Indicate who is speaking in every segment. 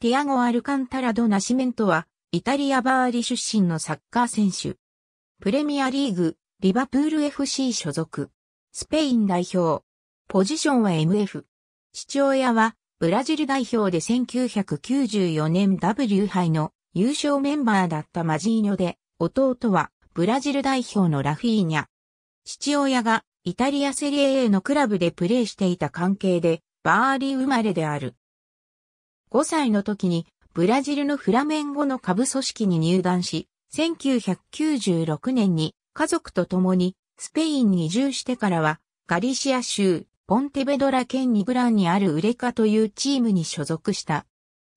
Speaker 1: ティアゴ・アルカンタラド・ナシメントは、イタリア・バーリ出身のサッカー選手。プレミアリーグ、リバプール FC 所属。スペイン代表。ポジションは MF。父親は、ブラジル代表で1994年 W 杯の優勝メンバーだったマジーニョで、弟は、ブラジル代表のラフィーニャ。父親が、イタリアセリエ A のクラブでプレーしていた関係で、バーリ生まれである。5歳の時にブラジルのフラメンゴの下部組織に入団し、1996年に家族と共にスペインに移住してからはガリシア州ポンテベドラ県ニブランにあるウレカというチームに所属した。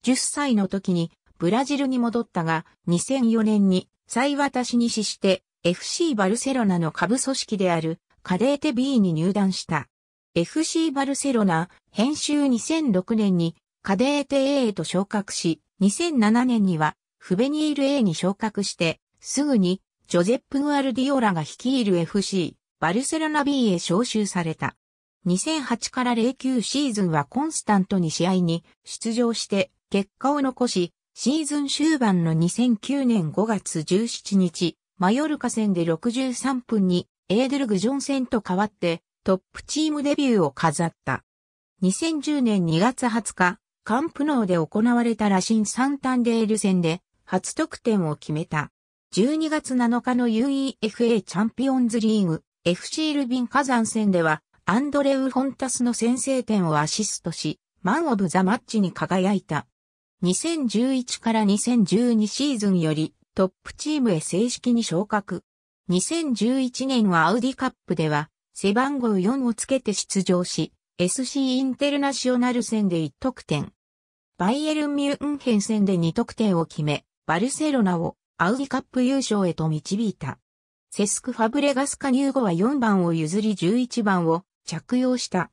Speaker 1: 10歳の時にブラジルに戻ったが2004年に再渡しに死して FC バルセロナの下部組織であるカデーテ B に入団した。FC バルセロナ編集2006年にカデーテ A と昇格し、2007年にはフベニール A に昇格して、すぐにジョゼップ・グアルディオラが率いる FC、バルセロナ B へ招集された。2008から09シーズンはコンスタントに試合に出場して結果を残し、シーズン終盤の2009年5月17日、マヨルカ戦で63分にエーデルグ・ジョン戦と変わってトップチームデビューを飾った。2010年2月20日、カンプノーで行われたラシン・サンタンデール戦で初得点を決めた。12月7日の UEFA チャンピオンズリーグ FC ルビン火山戦ではアンドレウ・ホンタスの先制点をアシストし、マン・オブ・ザ・マッチに輝いた。2011から2012シーズンよりトップチームへ正式に昇格。2011年はアウディカップでは背番号4をつけて出場し、SC インテルナショナル戦で1得点。バイエルン・ミュンヘン戦で2得点を決め、バルセロナをアウディカップ優勝へと導いた。セスク・ファブレガス加入後は4番を譲り11番を着用した。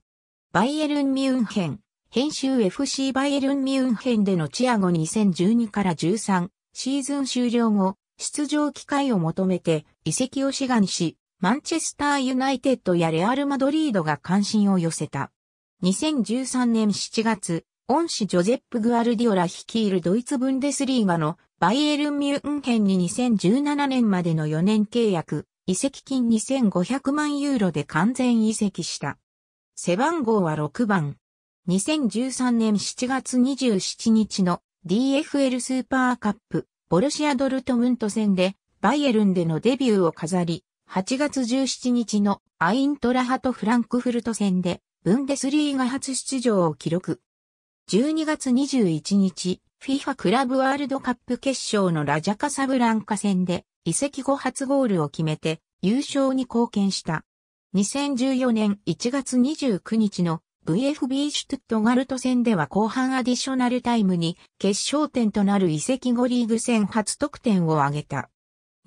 Speaker 1: バイエルン・ミュンヘン、編集 FC バイエルン・ミュンヘンでのチアゴ2012から13シーズン終了後、出場機会を求めて移籍を志願し、マンチェスターユナイテッドやレアル・マドリードが関心を寄せた。2013年7月、恩師ジョゼップ・グアルディオラ率いるドイツブンデスリーガのバイエルン・ミュンヘンに2017年までの4年契約、移籍金2500万ユーロで完全移籍した。背番号は6番。2013年7月27日の DFL スーパーカップ、ボルシア・ドルトムント戦で、バイエルンでのデビューを飾り、8月17日のアイントラハト・フランクフルト戦で、ブンデスリーガ初出場を記録。12月21日、FIFA クラブワールドカップ決勝のラジャカサブランカ戦で移籍後初ゴールを決めて優勝に貢献した。2014年1月29日の VFB シュトットガルト戦では後半アディショナルタイムに決勝点となる移籍後リーグ戦初得点を挙げた。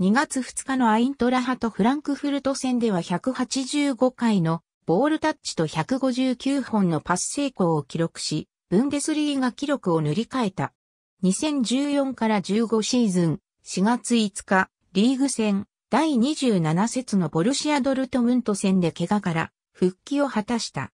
Speaker 1: 2月2日のアイントラハとフランクフルト戦では185回のボールタッチと159本のパス成功を記録し、ブンデスリーが記録を塗り替えた。2014から15シーズン4月5日、リーグ戦第27節のボルシア・ドルトムント戦で怪我から復帰を果たした。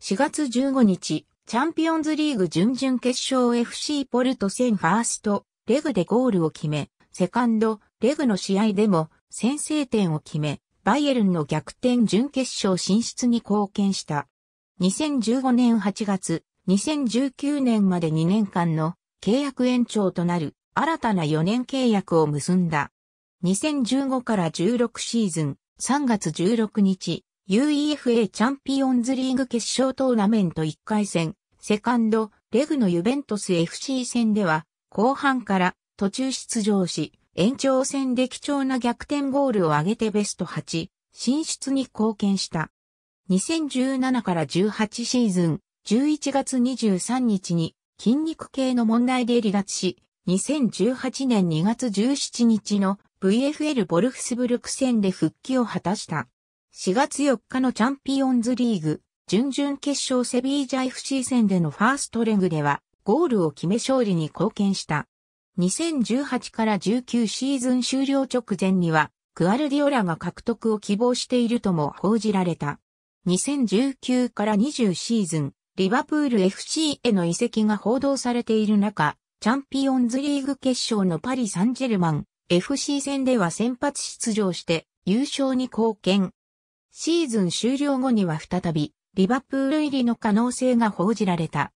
Speaker 1: 4月15日、チャンピオンズリーグ準々決勝 FC ポルト戦ファースト、レグでゴールを決め、セカンド、レグの試合でも先制点を決め、バイエルンの逆転準決勝進出に貢献した。2015年8月、2019年まで2年間の契約延長となる新たな4年契約を結んだ。2015から16シーズン3月16日、UEFA チャンピオンズリーグ決勝トーナメント1回戦、セカンド、レグのユベントス FC 戦では、後半から途中出場し、延長戦で貴重な逆転ゴールを挙げてベスト8、進出に貢献した。2017から18シーズン、11月23日に筋肉系の問題で離脱し、2018年2月17日の VFL ボルフスブルク戦で復帰を果たした。4月4日のチャンピオンズリーグ、準々決勝セビージャ FC 戦でのファーストレグでは、ゴールを決め勝利に貢献した。2018から19シーズン終了直前には、クアルディオラが獲得を希望しているとも報じられた。2019から20シーズン、リバプール FC への移籍が報道されている中、チャンピオンズリーグ決勝のパリ・サンジェルマン FC 戦では先発出場して優勝に貢献。シーズン終了後には再びリバプール入りの可能性が報じられた。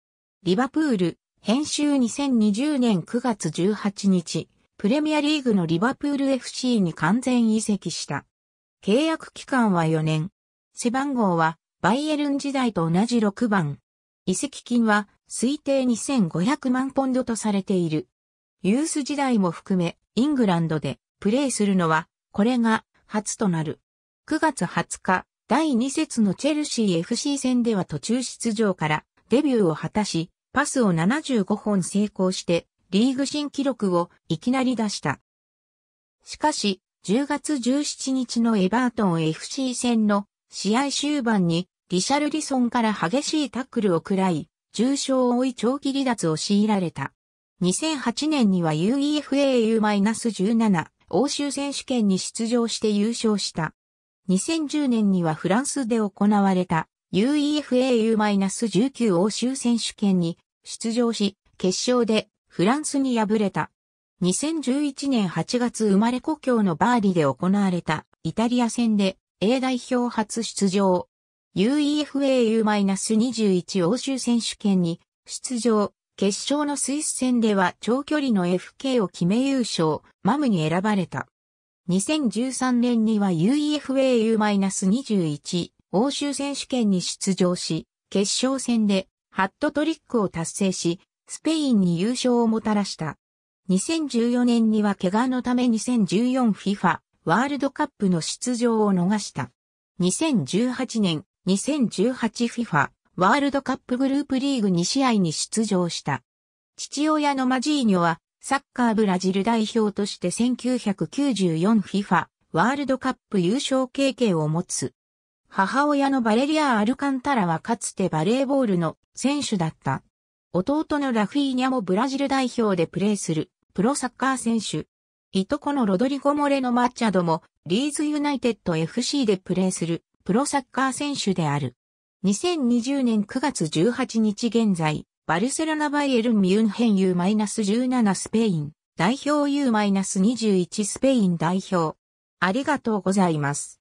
Speaker 1: リバプール編集2020年9月18日、プレミアリーグのリバプール FC に完全移籍した。契約期間は4年。背番号はバイエルン時代と同じ6番。移籍金は推定2500万ポンドとされている。ユース時代も含め、イングランドでプレーするのは、これが初となる。9月20日、第2節のチェルシー FC 戦では途中出場からデビューを果たし、パスを75本成功して、リーグ新記録をいきなり出した。しかし、10月17日のエバートン FC 戦の試合終盤にリシャルリソンから激しいタックルを食らい、重傷を負い長期離脱を強いられた。2008年には UEFAU-17 欧州選手権に出場して優勝した。2010年にはフランスで行われた UEFAU-19 欧州選手権に出場し、決勝でフランスに敗れた。2011年8月生まれ故郷のバーディで行われたイタリア戦で A 代表初出場。UEFAU-21 欧州選手権に出場。決勝のスイス戦では長距離の FK を決め優勝、マムに選ばれた。2013年には UEFAU-21 欧州選手権に出場し、決勝戦でハットトリックを達成し、スペインに優勝をもたらした。2014年には怪我のため 2014FIFA ワールドカップの出場を逃した。2018年 2018FIFA ワールドカップグループリーグ2試合に出場した。父親のマジーニョはサッカーブラジル代表として 1994FIFA ワールドカップ優勝経験を持つ母親のバレリア・アルカンタラはかつてバレーボールの選手だった。弟のラフィーニャもブラジル代表でプレーするプロサッカー選手。いとこのロドリゴ・モレのマッチャドもリーズユナイテッド FC でプレーするプロサッカー選手である。2020年9月18日現在、バルセロナバイエルン・ミュンヘン U-17 スペイン代表 U-21 スペイン代表。ありがとうございます。